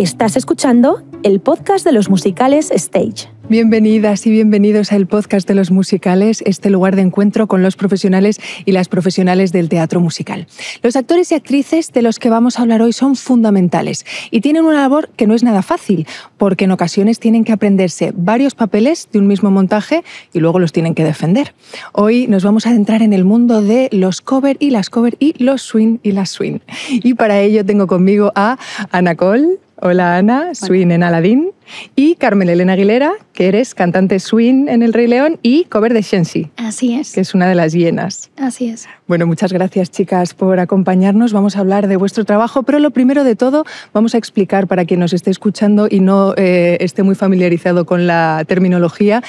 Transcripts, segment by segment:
Estás escuchando el podcast de los musicales Stage. Bienvenidas y bienvenidos al podcast de los musicales, este lugar de encuentro con los profesionales y las profesionales del teatro musical. Los actores y actrices de los que vamos a hablar hoy son fundamentales y tienen una labor que no es nada fácil, porque en ocasiones tienen que aprenderse varios papeles de un mismo montaje y luego los tienen que defender. Hoy nos vamos a adentrar en el mundo de los cover y las cover y los swing y las swing. Y para ello tengo conmigo a Ana Col. Hola Ana, swing en Aladdin. Y Carmen Elena Aguilera, que eres cantante swing en El Rey León y cover de Shensi. Así es. Que es una de las hienas. Así es. Bueno, muchas gracias chicas por acompañarnos. Vamos a hablar de vuestro trabajo, pero lo primero de todo vamos a explicar para quien nos esté escuchando y no eh, esté muy familiarizado con la terminología,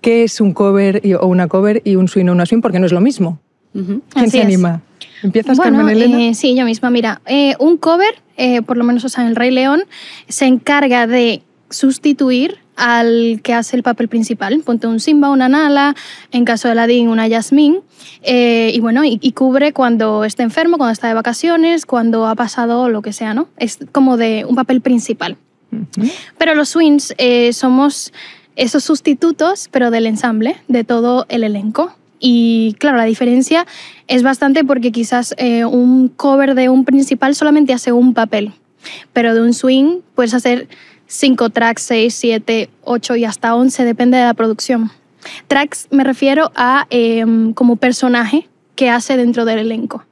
qué es un cover o una cover y un swing o una swing, porque no es lo mismo. ¿Quién anima? ¿Empiezas, Carmen Elena? Eh, sí, yo misma. Mira, eh, un cover, eh, por lo menos o sea, en El Rey León, se encarga de sustituir al que hace el papel principal. Ponte un Simba, una Nala, en caso de Aladdin, una Yasmín. y bueno, y, cubre cuando está enfermo, cuando está de vacaciones, cuando ha pasado lo que sea, ¿no? Es como de un papel principal. Pero los swings somos esos sustitutos, pero del ensamble, de todo el elenco. Y claro, la diferencia es bastante porque quizás eh, un cover de un principal solamente hace un papel, pero de un swing puedes hacer cinco tracks, seis, siete, ocho y hasta once, depende de la producción. Tracks me refiero a em, como personaje que hace dentro del elenco.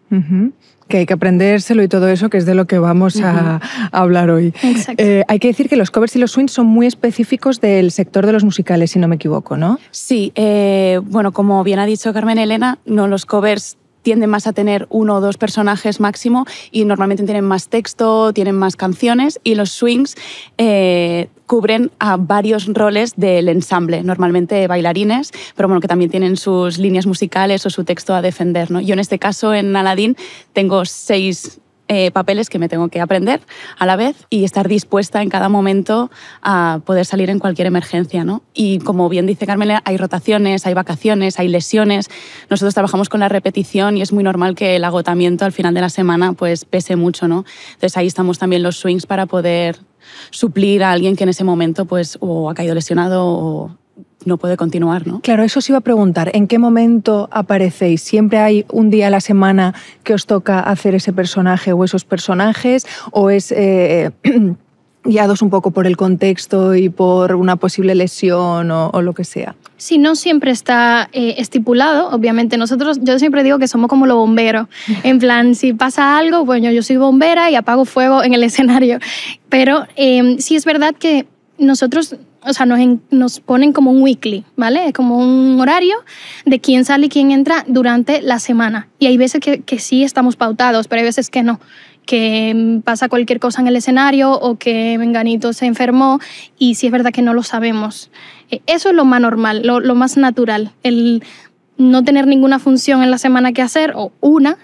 Que hay que aprendérselo y todo eso, que es de lo que vamos a, hablar hoy. Eh, hay que decir que los covers y los swings son muy específicos del sector de los musicales, si no me equivoco, ¿no? Sí, eh, bueno, como bien ha dicho Carmen Elena, no los covers tienden más a tener uno o dos personajes máximo y normalmente tienen más texto, tienen más canciones y los swings eh, cubren a varios roles del ensamble, normalmente bailarines, pero bueno, que también tienen sus líneas musicales o su texto a defender. ¿no? Yo en este caso, en Aladdin, tengo seis eh, papeles que me tengo que aprender a la vez y estar dispuesta en cada momento a poder salir en cualquier emergencia. ¿no? Y como bien dice Carmela, hay rotaciones, hay vacaciones, hay lesiones. Nosotros trabajamos con la repetición y es muy normal que el agotamiento al final de la semana pues, pese mucho. ¿no? Entonces ahí estamos también los swings para poder suplir a alguien que en ese momento pues, o ha caído lesionado o no puede continuar, ¿no? Claro, eso os iba a preguntar. ¿En qué momento aparecéis? ¿Siempre hay un día a la semana que os toca hacer ese personaje o esos personajes? ¿O es eh, guiados un poco por el contexto y por una posible lesión o, lo que sea. Sí, no siempre está eh, estipulado, obviamente nosotros, yo siempre digo que somos como los bomberos, en plan, si pasa algo, bueno, yo soy bombera y apago fuego en el escenario, pero em, sí es verdad que nosotros o sea, nos, nos ponen como un weekly, ¿vale? Es como un horario de quién sale y quién entra durante la semana. Y hay veces que, sí estamos pautados, pero hay veces que no que mm, pasa cualquier cosa en el escenario o que Menganito se enfermó y sí es verdad que no lo sabemos. Eh, eso es lo más normal, lo, más natural, el no tener ninguna función en la semana que hacer o una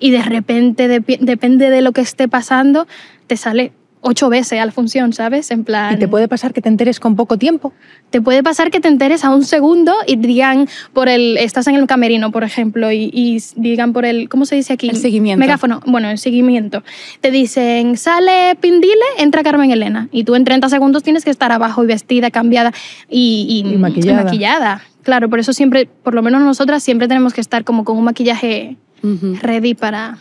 y de repente depende de lo que esté pasando te sale ocho veces a la función, ¿sabes? En plan... Y te puede pasar que te enteres con poco tiempo. Te puede pasar que te enteres a un segundo y digan por el... Estás en el camerino, por ejemplo, y, digan por el... ¿Cómo se dice aquí? El seguimiento. Megáfono. Bueno, el seguimiento. Te dicen, sale Pindile, entra Carmen Elena. Y tú en 30 segundos tienes que estar abajo y vestida, cambiada y, y, maquillada. Claro, por eso siempre, por lo menos nosotras, siempre tenemos que estar como con un maquillaje ready para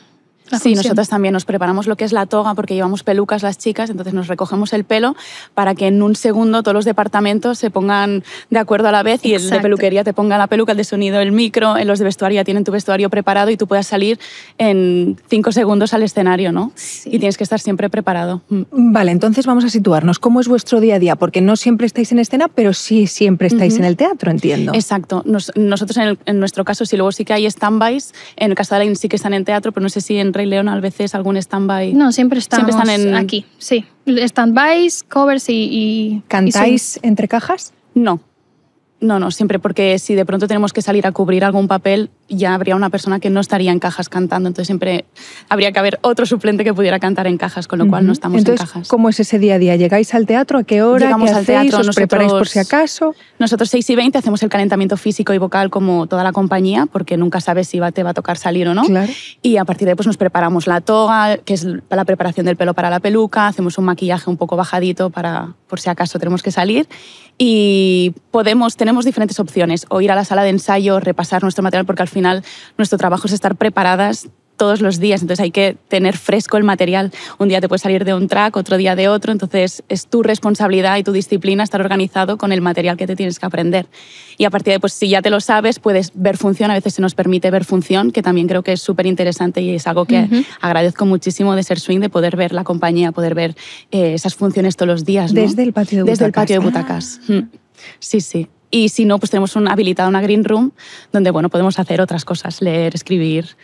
sí, nosotros también nos preparamos lo que es la toga porque llevamos pelucas las chicas, entonces nos recogemos el pelo para que en un segundo todos los departamentos se pongan de acuerdo a la vez y el de peluquería te ponga la peluca, el de sonido el micro, los de vestuario ya tienen tu vestuario preparado y tú puedas salir en cinco segundos al escenario, ¿no? Sí. Y tienes que estar siempre preparado. Mm. Vale, entonces vamos a situarnos. ¿Cómo es vuestro día a día? Porque no siempre estáis en escena, pero sí siempre estáis en el teatro, entiendo. Exacto. nosotros en, nuestro caso, sí, luego sí que hay stand En el caso de sí que están en teatro, pero no sé si en y León a veces algún stand-by? No, siempre, estamos están aquí, sí. Stand-bys, covers y... y ¿Cantáis entre cajas? No, no, no, siempre, porque si de pronto tenemos que salir a cubrir algún papel, ya habría una persona que no estaría en cajas cantando, entonces siempre habría que haber otro suplente que pudiera cantar en cajas, con lo cual no estamos en cajas. ¿Cómo es ese día a día? ¿Llegáis al teatro? ¿A qué hora? Llegamos al teatro, ¿Os preparáis por si acaso? Nosotros 6 y 20 hacemos el calentamiento físico y vocal como toda la compañía, porque nunca sabes si va, te va a tocar salir o no. Y a partir de ahí pues, nos preparamos la toga, que es la preparación del pelo para la peluca, hacemos un maquillaje un poco bajadito para por si acaso tenemos que salir y podemos, tenemos diferentes opciones, o ir a la sala de ensayo, repasar nuestro material, porque al final final nuestro trabajo es estar preparadas todos los días, entonces hay que tener fresco el material. Un día te puedes salir de un track, otro día de otro, entonces es tu responsabilidad y tu disciplina estar organizado con el material que te tienes que aprender. Y a partir de, pues si ya te lo sabes, puedes ver función, a veces se nos permite ver función, que también creo que es súper interesante y es algo que agradezco muchísimo de ser swing, de poder ver la compañía, poder ver eh, esas funciones todos los días. Desde el patio de butacas. Ah. Mm. Sí, sí. Y si no, pues tenemos un, habilitada una green room donde bueno, podemos hacer otras cosas, leer, escribir,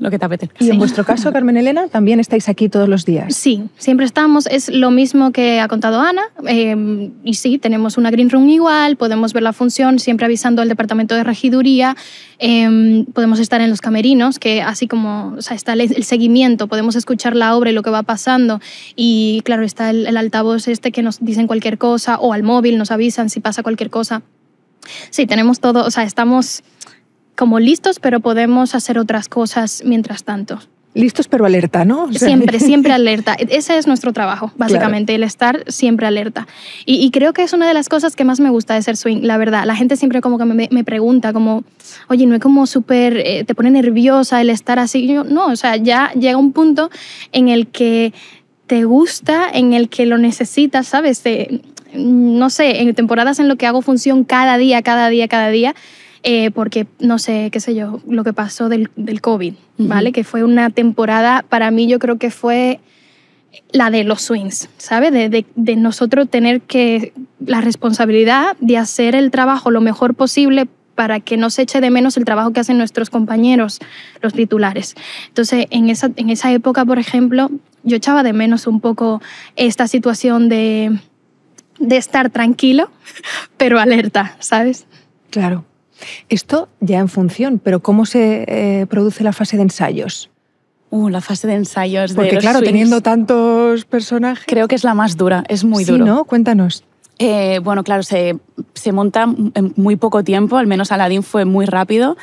lo que te apetezca. Y en vuestro caso, Carmen Elena, también estáis aquí todos los días. Sí, siempre estamos. Es lo mismo que ha contado Ana. Eh, y sí, tenemos una green room igual, podemos ver la función, siempre avisando al departamento de regiduría. Em, podemos estar en los camerinos, que así como está el, seguimiento, podemos escuchar la obra y lo que va pasando. Y claro, está el, el altavoz este que nos dicen cualquier cosa, o al móvil nos avisan si pasa cualquier cosa. Sí, tenemos todo, o sea, estamos como listos, pero podemos hacer otras cosas mientras tanto. Listos pero alerta, ¿no? Siempre, siempre alerta. Ese es nuestro trabajo, básicamente, el estar siempre alerta. Y, creo que es una de las cosas que más me gusta de ser swing, la verdad. La gente siempre como que me, pregunta, como, oye, ¿no es como súper, eh, te pone nerviosa el estar así? Yo, no, o sea, ya llega un punto en el que te gusta, en el que lo necesitas, ¿sabes? Eh, no sé, en temporadas en lo que hago función cada día, cada día, cada día, eh, porque, no sé, qué sé yo, lo que pasó del, del COVID, ¿vale? Que fue una temporada, para mí yo creo que fue la de los swings, ¿sabes? De, de, de, nosotros tener que la responsabilidad de hacer el trabajo lo mejor posible para que no se eche de menos el trabajo que hacen nuestros compañeros, los titulares. Entonces, en esa, en esa época, por ejemplo, yo echaba de menos un poco esta situación de, de estar tranquilo, pero alerta, ¿sabes? Claro. Esto ya en función, pero ¿cómo se eh, produce la fase de ensayos? Uh, la fase de ensayos. Porque claro, teniendo tantos personajes. Creo que es la más dura, es muy sí, ¿no? Cuéntanos. Eh, bueno, claro, se, se monta en muy poco tiempo, al menos Aladdin fue muy rápido.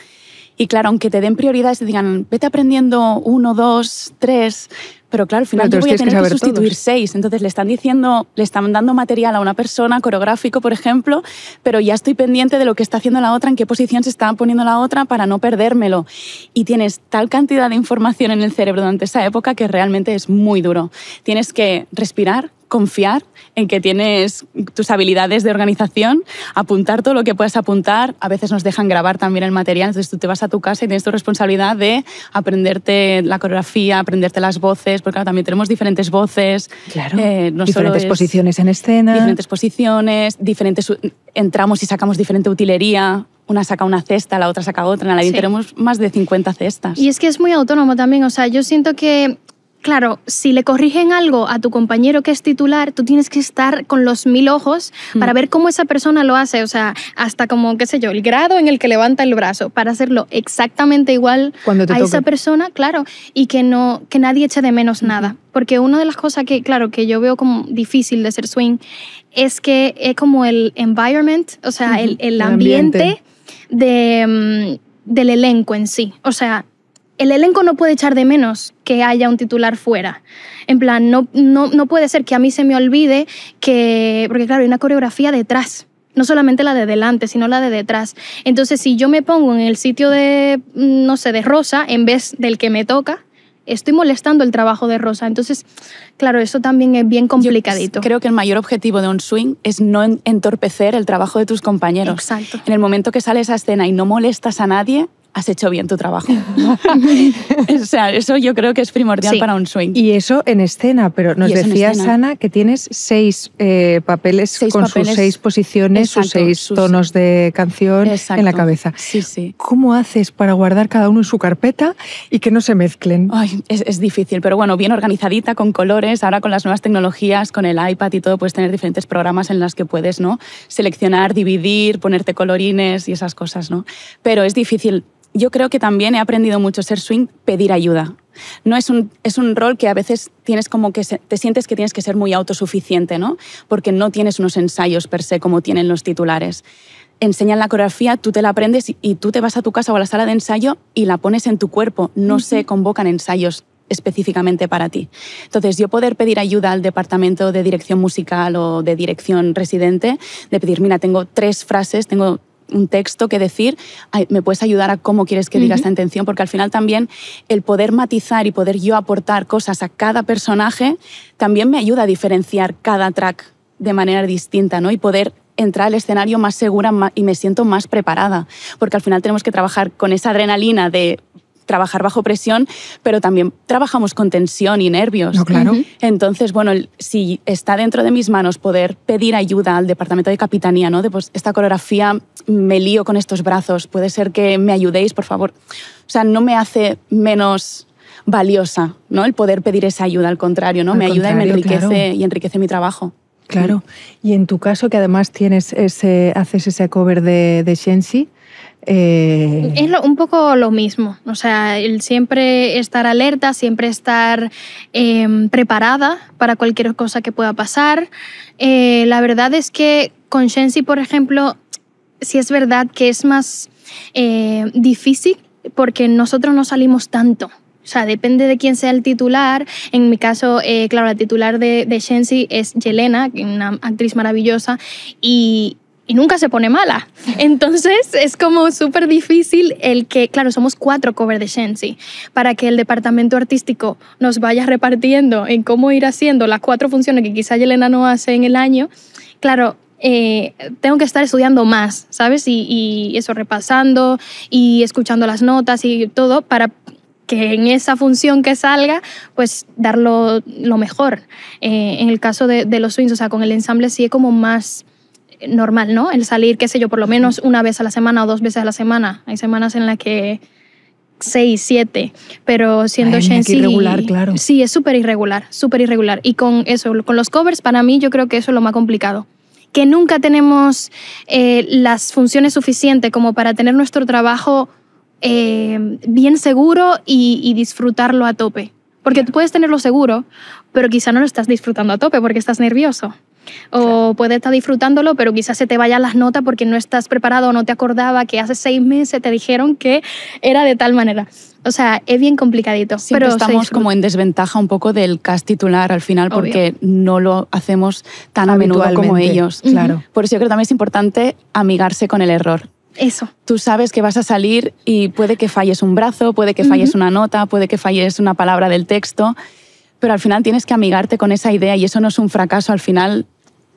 Y claro, aunque te den prioridades, te digan, vete aprendiendo uno, dos, tres, pero claro, al final voy a tener que, sustituir seis. Entonces le están diciendo, le están dando material a una persona, coreográfico, por ejemplo, pero ya estoy pendiente de lo que está haciendo la otra, en qué posición se está poniendo la otra para no perdérmelo. Y tienes tal cantidad de información en el cerebro durante esa época que realmente es muy duro. Tienes que respirar, confiar en que tienes tus habilidades de organización, apuntar todo lo que puedas apuntar. A veces nos dejan grabar también el material, entonces tú te vas a tu casa y tienes tu responsabilidad de aprenderte la coreografía, aprenderte las voces, porque claro, también tenemos diferentes voces. Claro. Eh, diferentes posiciones en escena. Diferentes posiciones, diferentes. Entramos y sacamos diferente utilería una saca una cesta, la otra saca otra. En la tenemos más de 50 cestas. Y es que es muy autónomo también. O sea, yo siento que Claro, si le corrigen algo a tu compañero que es titular, tú tienes que estar con los mil ojos mm. para ver cómo esa persona lo hace, o sea, hasta como, qué sé yo, el grado en el que levanta el brazo, para hacerlo exactamente igual a esa persona, claro, y que, no, que nadie eche de menos nada. Porque una de las cosas que, claro, que yo veo como difícil de ser swing es que es como el environment, o sea, el, ambiente, mm, del elenco en sí. O sea, el elenco no puede echar de menos que haya un titular fuera. En plan, no, no, no puede ser que a mí se me olvide que, porque claro, hay una coreografía detrás no solamente la de delante, sino la de detrás. Entonces, si yo me pongo en el sitio de, mm, no sé, de Rosa, en vez del que me toca, estoy molestando el trabajo de Rosa. Entonces, claro, eso también es bien complicadito. Yo creo que el mayor objetivo de un swing es no entorpecer el trabajo de tus compañeros. Exacto. En el momento que sales a escena y no molestas a nadie, has hecho bien tu trabajo. o sea, eso yo creo que es primordial para un swing. Y eso en escena, pero nos decías, Ana, que tienes seis eh, papeles con sus seis posiciones, sus seis tonos de canción en la cabeza. Sí, sí. ¿Cómo haces para guardar cada uno en su carpeta y que no se mezclen? Ay, es, difícil, pero bueno, bien organizadita, con colores, ahora con las nuevas tecnologías, con el iPad y todo, puedes tener diferentes programas en las que puedes ¿no? seleccionar, dividir, ponerte colorines y esas cosas, ¿no? Pero es difícil yo creo que también he aprendido mucho ser swing, pedir ayuda. No es un, es un rol que a veces tienes como que te sientes que tienes que ser muy autosuficiente, ¿no? Porque no tienes unos ensayos per se como tienen los titulares. Enseñan la coreografía, tú te la aprendes y, tú te vas a tu casa o a la sala de ensayo y la pones en tu cuerpo. No se convocan ensayos específicamente para ti. Entonces, yo poder pedir ayuda al departamento de dirección musical o de dirección residente, de pedir, mira, tengo tres frases, tengo un texto, que decir, me puedes ayudar a cómo quieres que diga esta intención, porque al final también el poder matizar y poder yo aportar cosas a cada personaje también me ayuda a diferenciar cada track de manera distinta, ¿no? Y poder entrar al escenario más segura y me siento más preparada, porque al final tenemos que trabajar con esa adrenalina de trabajar bajo presión, pero también trabajamos con tensión y nervios. claro. Entonces, bueno, si está dentro de mis manos poder pedir ayuda al departamento de capitanía, ¿no? De pues esta coreografía me lío con estos brazos, puede ser que me ayudéis, por favor. O sea, no me hace menos valiosa, ¿no? El poder pedir esa ayuda, al contrario, ¿no? me ayuda y me enriquece y enriquece mi trabajo. Claro. Y en tu caso, que además tienes ese, haces ese cover de, Shensi, eh, Es un poco lo mismo, o sea, el siempre estar alerta, siempre estar em, preparada para cualquier cosa que pueda pasar. Eh, la verdad es que con Shensi, por ejemplo, sí es verdad que es más eh, difícil porque nosotros no salimos tanto. O sea, depende de quién sea el titular. En mi caso, eh, claro, la titular de, de Shensi es Yelena, una actriz maravillosa, y, nunca se pone mala. Entonces es como súper difícil el que, claro, somos cuatro covers de Shensi, para que el departamento artístico nos vaya repartiendo en cómo ir haciendo las cuatro funciones que quizá Yelena no hace en el año. Claro, eh, tengo que estar estudiando más, ¿sabes? Y, y eso repasando y escuchando las notas y todo para que en esa función que salga, pues darlo lo mejor. Eh, en el caso de, los swings, o sea, con el ensamble sí es como más normal, ¿no? El salir, qué sé yo, por lo menos una vez a la semana o dos veces a la semana. Hay semanas en las que seis, siete, pero siendo irregular, claro. Sí, es súper irregular, súper irregular. Y con eso, con los covers, para mí yo creo que eso es lo más complicado. Que nunca tenemos eh, las funciones suficientes como para tener nuestro trabajo eh, bien seguro y, disfrutarlo a tope. Porque tú puedes tenerlo seguro, pero quizá no lo estás disfrutando a tope porque estás nervioso. O puede estar disfrutándolo, pero quizás se te vayan las notas porque no estás preparado o no te acordaba que hace seis meses te dijeron que era de tal manera. O sea, es bien complicadito. Siempre pero estamos como en desventaja un poco del cast titular al final porque no lo hacemos tan a menudo como ellos. Claro. Por eso yo creo que también es importante amigarse con el error eso. Tú sabes que vas a salir y puede que falles un brazo, puede que falles una nota, puede que falles una palabra del texto, pero al final tienes que amigarte con esa idea y eso no es un fracaso, al final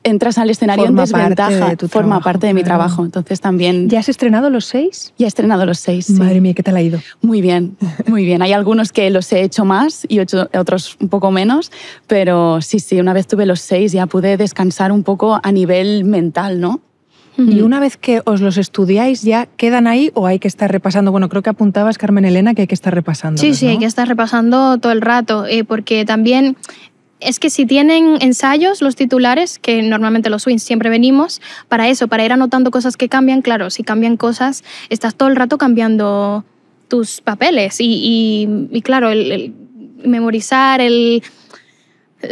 entras al escenario en desventaja, parte forma parte de mi trabajo. Entonces también... ¿Ya has estrenado los seis? Ya he estrenado los seis. Madre mía, ¿qué tal ha ido? Muy bien, muy bien. Hay algunos que los he hecho más y otros un poco menos, pero sí, sí, una vez tuve los seis ya pude descansar un poco a nivel mental, ¿no? Y una vez que os los estudiáis, ¿ya quedan ahí o hay que estar repasando? Bueno, creo que apuntabas, Carmen Elena, que hay que estar repasando. Sí, sí, hay que estar repasando todo el rato, eh, porque también es que si tienen ensayos los titulares, que normalmente los swings siempre venimos, para eso, para ir anotando cosas que cambian, claro, si cambian cosas, estás todo el rato cambiando tus papeles y, claro, el memorizar, el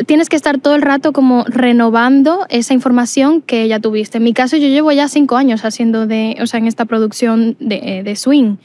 tienes que estar todo el rato como renovando esa información que ya tuviste. En mi caso, yo llevo ya cinco años haciendo de, o sea, en esta producción de, eh, de swing.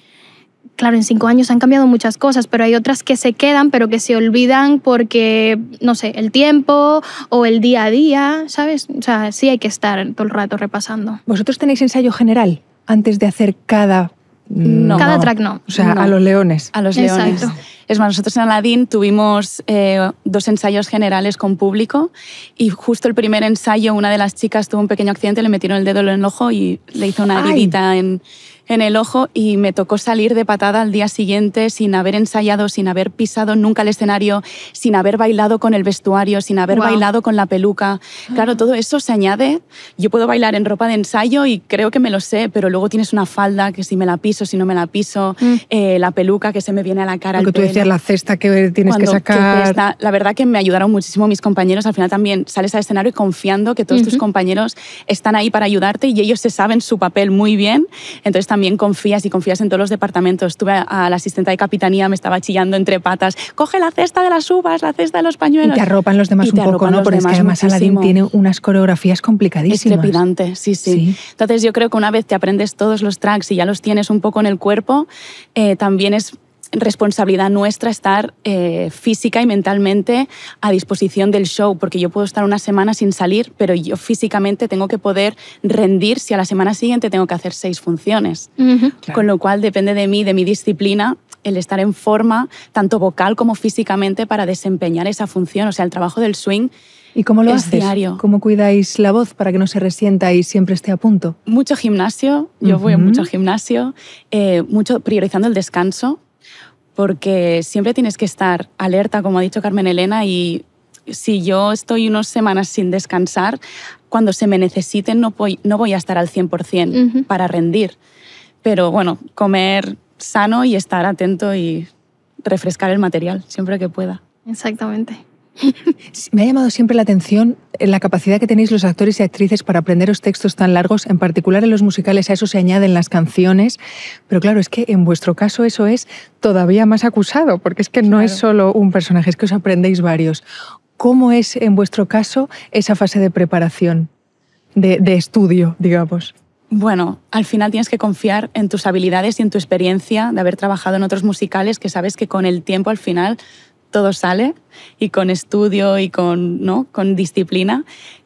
Claro, en cinco años han cambiado muchas cosas, pero hay otras que se quedan, pero que se olvidan porque, no sé, el tiempo o el día a día, ¿sabes? O sea, sí hay que estar todo el rato repasando. ¿Vosotros tenéis ensayo general antes de hacer cada no, Cada track no. O sea, a los leones. A los leones. Es más, nosotros en Aladdin tuvimos eh, dos ensayos generales con público y justo el primer ensayo una de las chicas tuvo un pequeño accidente, le metieron el dedo en el ojo y le hizo una heridita en, en el ojo y me tocó salir de patada al día siguiente sin haber ensayado, sin haber pisado nunca el escenario, sin haber bailado con el vestuario, sin haber bailado con la peluca. Claro, ah. todo eso se añade. Yo puedo bailar en ropa de ensayo y creo que me lo sé, pero luego tienes una falda que si me la piso, si no me la piso, mm. eh, la peluca que se me viene a la cara. Lo que tú decías, la cesta que tienes que sacar. la verdad que me ayudaron muchísimo mis compañeros. Al final también sales al escenario y confiando que todos tus compañeros están ahí para ayudarte y ellos se saben su papel muy bien. Entonces también también confías y confías en todos los departamentos. Tuve a, la asistente de capitanía, me estaba chillando entre patas, coge la cesta de las uvas, la cesta de los pañuelos. Y te arropan los demás un poco, ¿no? Porque además Aladín tiene unas coreografías complicadísimas. Es sí, sí, Entonces yo creo que una vez te aprendes todos los tracks y ya los tienes un poco en el cuerpo, eh, también es responsabilidad nuestra estar eh, física y mentalmente a disposición del show, porque yo puedo estar una semana sin salir, pero yo físicamente tengo que poder rendir si a la semana siguiente tengo que hacer seis funciones. Con lo cual depende de mí, de mi disciplina, el estar en forma, tanto vocal como físicamente, para desempeñar esa función. O sea, el trabajo del swing ¿Y cómo lo haces? Diario. ¿Cómo cuidáis la voz para que no se resienta y siempre esté a punto? Mucho gimnasio, yo voy a mucho gimnasio, eh, mucho priorizando el descanso, porque siempre tienes que estar alerta, como ha dicho Carmen Elena, y si yo estoy unas semanas sin descansar, cuando se me necesiten no voy, a estar al 100% para rendir. Pero bueno, comer sano y estar atento y refrescar el material siempre que pueda. Exactamente. Me ha llamado siempre la atención eh, la capacidad que tenéis los actores y actrices para aprenderos textos tan largos, en particular en los musicales, a eso se añaden las canciones, pero claro, es que en vuestro caso eso es todavía más acusado, porque es que no es solo un personaje, es que os aprendéis varios. ¿Cómo es en vuestro caso esa fase de preparación, de, de estudio, digamos? Bueno, al final tienes que confiar en tus habilidades y en tu experiencia de haber trabajado en otros musicales que sabes que con el tiempo al final todo sale y con estudio y con, ¿no? con disciplina,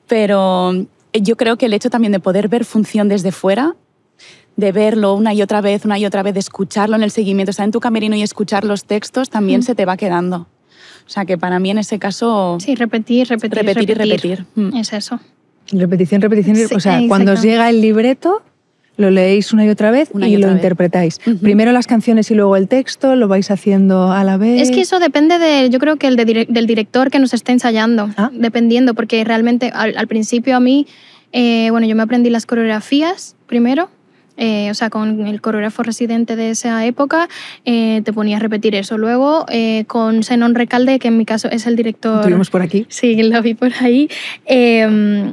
pero eh, yo creo que el hecho también de poder ver función desde fuera de verlo una y otra vez, una y otra vez, de escucharlo en el seguimiento, estar en tu camerino y escuchar los textos, también mm. se te va quedando. O sea que para mí en ese caso... Sí, repetir, repetir. Repetir, mm. Es eso. Repetición, repetición. o sea, cuando llega el libreto, lo leéis una y otra vez y, lo interpretáis. Primero las canciones y luego el texto, lo vais haciendo a la vez. Es que eso depende de, yo creo que el del director que nos esté ensayando, ah. dependiendo, porque realmente al, principio a mí, eh, bueno, yo me aprendí las coreografías primero. Eh, o sea, con el coreógrafo residente de esa época, eh, te ponía a repetir eso. Luego, con senón Recalde, que en mi caso es el director... vemos por aquí. Sí, lo vi por ahí em,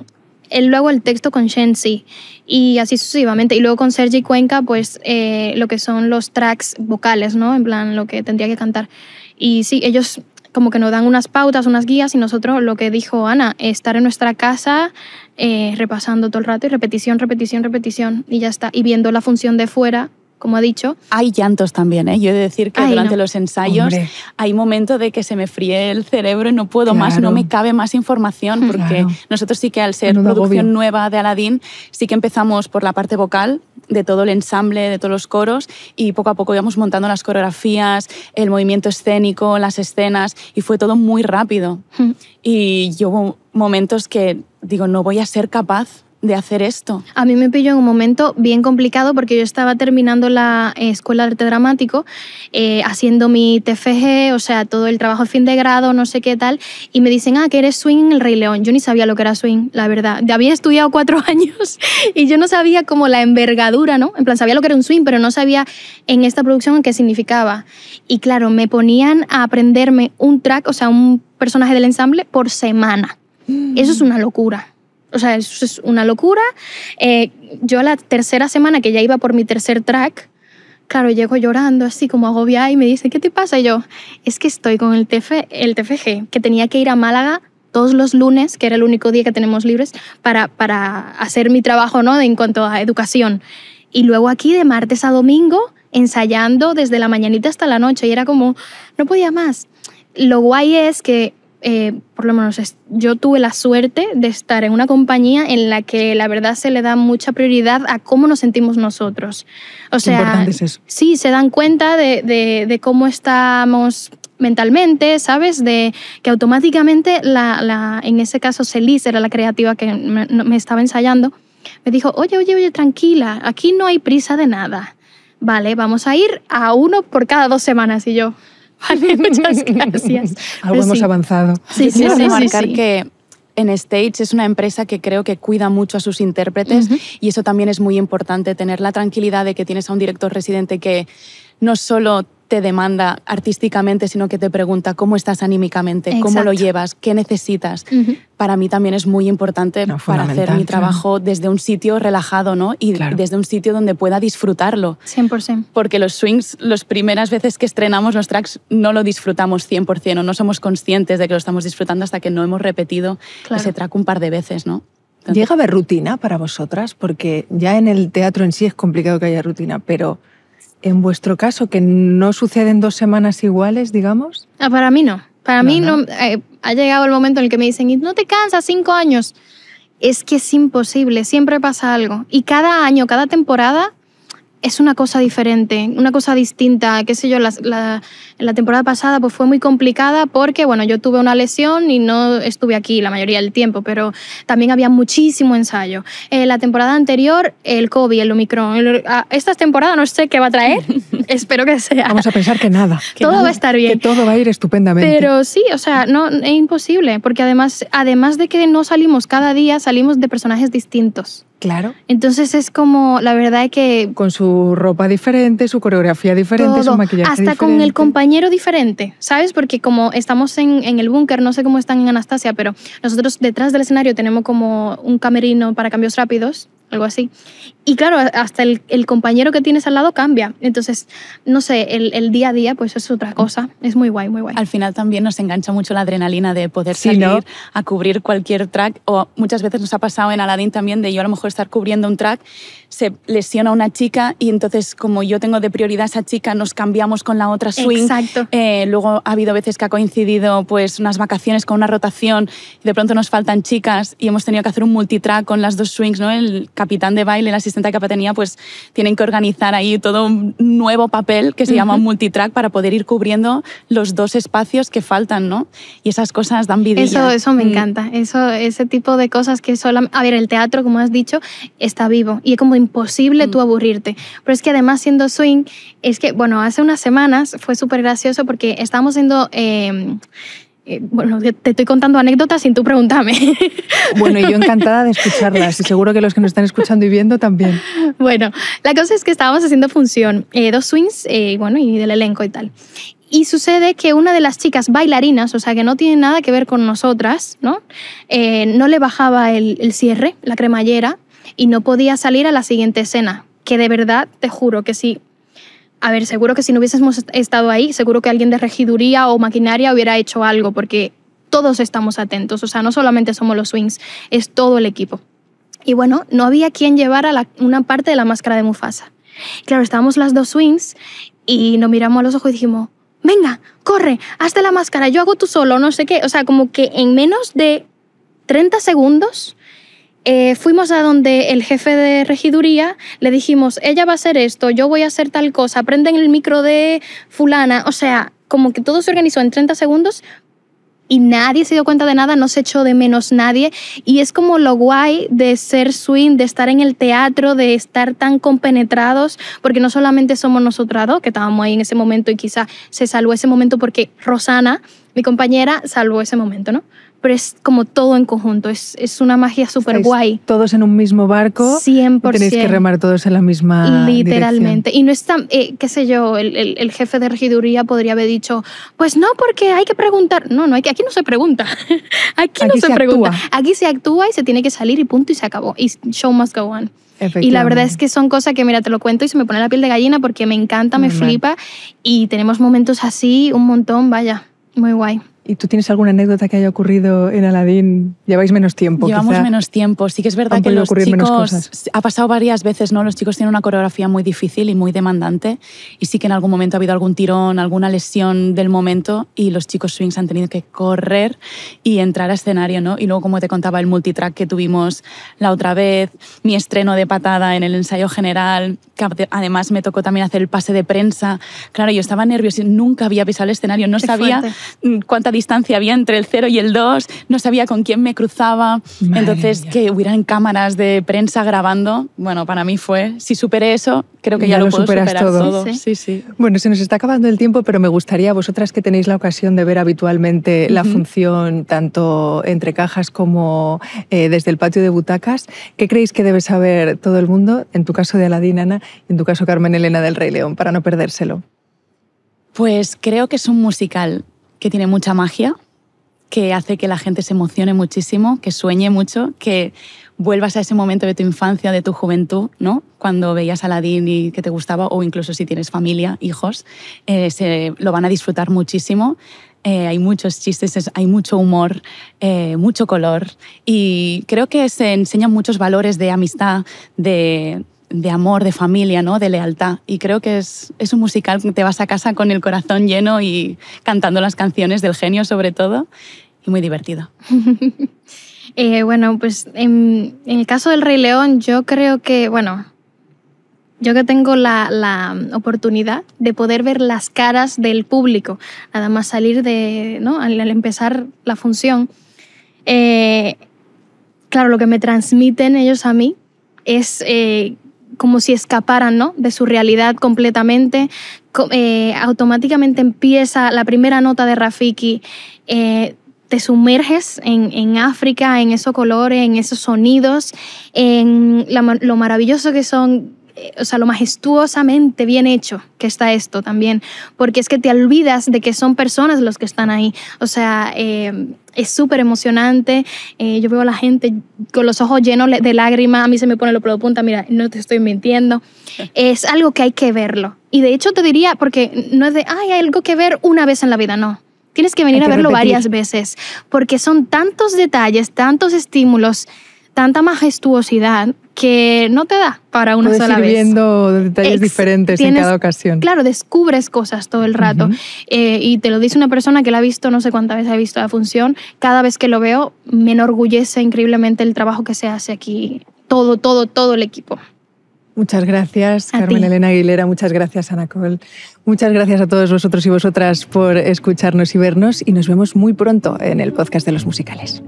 luego el texto con Shensi y así sucesivamente. Y luego con Sergi Cuenca, pues eh, lo que son los tracks vocales, ¿no? En plan, lo que tendría que cantar. Y sí, ellos como que nos dan unas pautas, unas guías y nosotros lo que dijo Ana, estar en nuestra casa eh, repasando todo el rato y repetición, repetición, repetición y ya está. Y viendo la función de fuera como ha dicho. Hay llantos también, ¿eh? Yo he de decir que durante los ensayos hay momentos de que se me fríe el cerebro y no puedo más, no me cabe más información, porque nosotros sí que al ser producción nueva de Aladín sí que empezamos por la parte vocal de todo el ensamble, de todos los coros, y poco a poco íbamos montando las coreografías, el movimiento escénico, las escenas, y fue todo muy rápido. Mm. Y yo hubo momentos que digo, no voy a ser capaz de hacer esto? A mí me pilló en un momento bien complicado porque yo estaba terminando la eh, escuela de arte dramático, eh, haciendo mi TFG, o sea, todo el trabajo fin de grado, no sé qué tal, y me dicen, ah, que eres swing en el Rey León. Yo ni sabía lo que era swing, la verdad. Ya había estudiado cuatro años y yo no sabía como la envergadura, ¿no? En plan, sabía lo que era un swing, pero no sabía en esta producción qué significaba. Y claro, me ponían a aprenderme un track, o sea, un personaje del ensamble por semana. Mm. Eso es una locura. O sea, es una locura. Eh, yo la tercera semana que ya iba por mi tercer track, claro, llego llorando así como agobiada y me dice, ¿qué te pasa? Y yo, es que estoy con el, TF, el TFG, que tenía que ir a Málaga todos los lunes, que era el único día que tenemos libres, para, para hacer mi trabajo ¿no? en cuanto a educación. Y luego aquí de martes a domingo ensayando desde la mañanita hasta la noche y era como, no podía más. Lo guay es que eh, por lo menos yo tuve la suerte de estar en una compañía en la que la verdad se le da mucha prioridad a cómo nos sentimos nosotros. O sea, Qué importante es eso. sí, se dan cuenta de, cómo estamos mentalmente, ¿sabes? De que automáticamente, la, en ese caso, Celis era la creativa que me estaba ensayando, me dijo, oye, oye, oye, tranquila, aquí no hay prisa de nada. Vale, vamos a ir a uno por cada dos semanas y yo muchas gracias. Algo pues hemos avanzado. Sí, sí, sí. que en Stage es una empresa que creo que cuida mucho a sus intérpretes y eso también es muy importante, tener la tranquilidad de que tienes a un director residente que no solo te demanda artísticamente, sino que te pregunta cómo estás anímicamente, cómo lo llevas, qué necesitas. Para mí también es muy importante para hacer mi trabajo desde un sitio relajado ¿no? y desde un sitio donde pueda disfrutarlo. 100%. Porque los swings, las primeras veces que estrenamos los tracks, no lo disfrutamos 100% o no somos conscientes de que lo estamos disfrutando hasta que no hemos repetido ese track un par de veces. ¿no? ¿Llega a haber rutina para vosotras? Porque ya en el teatro en sí es complicado que haya rutina, pero en vuestro caso, que no suceden dos semanas iguales, digamos. Ah, para mí no. Para mí no. Eh, ha llegado el momento en el que me dicen, ¿Y no te cansas cinco años. Es que es imposible, siempre pasa algo. Y cada año, cada temporada, es una cosa diferente, una cosa distinta. Qué sé yo, la, temporada pasada pues fue muy complicada porque, bueno, yo tuve una lesión y no estuve aquí la mayoría del tiempo, pero también había muchísimo ensayo. Eh, la temporada anterior, el COVID, el Omicron. Ah, esta temporada no sé qué va a traer, espero que sea. Vamos a pensar que nada. todo va a estar bien. Que todo va a ir estupendamente. Pero sí, o sea, no, es imposible, porque además, además de que no salimos cada día, salimos de personajes distintos. Claro. Entonces es como, la verdad es que... Con su ropa diferente, su coreografía diferente, su maquillaje Hasta con el compañero diferente, ¿sabes? Porque como estamos en, en el búnker, no sé cómo están en Anastasia, pero nosotros detrás del escenario tenemos como un camerino para cambios rápidos algo así. Y claro, hasta el, compañero que tienes al lado cambia. Entonces, no sé, el, día a día, pues es otra cosa. Es muy guay, muy guay. Al final también nos engancha mucho la adrenalina de poder salir a cubrir cualquier track. O muchas veces nos ha pasado en Aladdin también de yo a lo mejor estar cubriendo un track, se lesiona una chica y entonces, como yo tengo de prioridad a esa chica, nos cambiamos con la otra swing. Eh, luego ha habido veces que ha coincidido pues unas vacaciones con una rotación y de pronto nos faltan chicas y hemos tenido que hacer un multitrack con las dos swings, ¿no? El capitán de baile, la asistente de tenía, pues tienen que organizar ahí todo un nuevo papel que se llama multitrack para poder ir cubriendo los dos espacios que faltan, ¿no? Y esas cosas dan vida. Eso, eso me mm. encanta, eso, ese tipo de cosas que solo... A ver, el teatro, como has dicho, está vivo y es como imposible mm. tú aburrirte. Pero es que además siendo swing, es que, bueno, hace unas semanas fue súper gracioso porque estábamos siendo... Eh, eh, bueno, te, estoy contando anécdotas sin tú pregúntame. Bueno, y yo encantada de escucharlas y seguro que los que nos están escuchando y viendo también. Bueno, la cosa es que estábamos haciendo función, eh, dos swings, eh, bueno, y del elenco y tal. Y sucede que una de las chicas bailarinas, o sea, que no tiene nada que ver con nosotras, ¿no? no le bajaba el cierre, la cremallera, y no podía salir a la siguiente escena, que de verdad, te juro que sí a ver, seguro que si no hubiésemos estado ahí, seguro que alguien de regiduría o maquinaria hubiera hecho algo, porque todos estamos atentos, o sea, no solamente somos los swings, es todo el equipo. Y bueno, no había quien llevara la, una parte de la máscara de Mufasa. Claro, estábamos las dos swings y nos miramos a los ojos y dijimos, venga, corre, hazte la máscara, yo hago tú solo, no sé qué. O sea, como que en menos de 30 segundos eh, fuimos a donde el jefe de regiduría, le dijimos, ella va a hacer esto, yo voy a hacer tal cosa, prenden el micro de fulana, o sea, como que todo se organizó en 30 segundos y nadie se dio cuenta de nada, no se echó de menos nadie y es como lo guay de ser swing, de estar en el teatro, de estar tan compenetrados, porque no solamente somos nosotros dos que estábamos ahí en ese momento y quizá se salvó ese momento porque Rosana, mi compañera, salvó ese momento, ¿no? pero es como todo en conjunto, es, es una magia súper guay. Todos en un mismo barco, 100%. tenéis que remar todos en la misma Literalmente. Y no es tan, eh, qué sé yo, el, el, jefe de regiduría podría haber dicho, pues no, porque hay que preguntar. No, no, hay aquí no se pregunta. aquí, no se, pregunta. Aquí se actúa y se tiene que salir y punto y se acabó. Y show must go on. Y la verdad es que son cosas que, mira, te lo cuento y se me pone la piel de gallina porque me encanta, me flipa y tenemos momentos así un montón, vaya, muy guay. ¿Y tú tienes alguna anécdota que haya ocurrido en aladdin Lleváis menos tiempo. Llevamos menos tiempo. Sí que es verdad que los chicos ha pasado varias veces, ¿no? Los chicos tienen una coreografía muy difícil y muy demandante y sí que en algún momento ha habido algún tirón, alguna lesión del momento y los chicos swings han tenido que correr y entrar a escenario, ¿no? Y luego como te contaba el multitrack que tuvimos la otra vez, mi estreno de patada en el ensayo general, que además me tocó también hacer el pase de prensa. Claro, yo estaba nerviosa, nunca había pisado el escenario, no sabía cuánta distancia había entre el 0 y el 2, no sabía con quién me cruzaba, entonces que hubieran cámaras de prensa grabando, bueno, para mí fue, si superé eso, creo que ya, lo, lo, puedo todo. ¿Sí? Sí, Bueno, se nos está acabando el tiempo, pero me gustaría, vosotras que tenéis la ocasión de ver habitualmente la función tanto entre cajas como eh, desde el patio de butacas, ¿qué creéis que debe saber todo el mundo, en tu caso de Aladín, Ana, y en tu caso Carmen Elena del Rey León, para no perdérselo? Pues creo que es un musical que tiene mucha magia, que hace que la gente se emocione muchísimo, que sueñe mucho, que vuelvas a ese momento de tu infancia, de tu juventud, ¿no? Cuando veías a Aladdin y que te gustaba, o incluso si tienes familia, hijos, eh, se, lo van a disfrutar muchísimo. Eh, hay muchos chistes, hay mucho humor, eh, mucho color y creo que se enseñan muchos valores de amistad, de, de amor, de familia, ¿no? de lealtad. Y creo que es, un musical que te vas a casa con el corazón lleno y cantando las canciones del genio sobre todo, y muy divertido. Eh, bueno, pues en, el caso del Rey León yo creo que, bueno, yo que tengo la, oportunidad de poder ver las caras del público, nada más salir de, ¿no? al, empezar la función. Eh, claro, lo que me transmiten ellos a mí es eh, como si escaparan ¿no? de su realidad completamente. Eh, automáticamente empieza la primera nota de Rafiki. Eh, te sumerges en, África, en esos colores, en esos sonidos, en lo maravilloso que son eh, o sea, lo majestuosamente bien hecho que está esto también, porque es que te olvidas de que son personas los que están ahí. O sea, eh, es súper emocionante. Eh, yo veo a la gente con los ojos llenos de lágrimas, a mí se me pone lo de punta, mira, no te estoy mintiendo. Es algo que hay que verlo. Y de hecho te diría, porque no es de, hay algo que ver una vez en la vida, no. Tienes que venir a verlo varias veces, porque son tantos detalles, tantos estímulos, tanta majestuosidad que no te da para una sola vez. viendo detalles diferentes en cada ocasión. Claro, descubres cosas todo el rato. Eh, y te lo dice una persona que la ha visto, no sé cuántas veces ha visto la función. Cada vez que lo veo, me enorgullece increíblemente el trabajo que se hace aquí. Todo, todo, todo el equipo. Muchas gracias, Carmen Elena Aguilera. Muchas gracias, Ana Col. Muchas gracias a todos vosotros y vosotras por escucharnos y vernos. Y nos vemos muy pronto en el podcast de los musicales.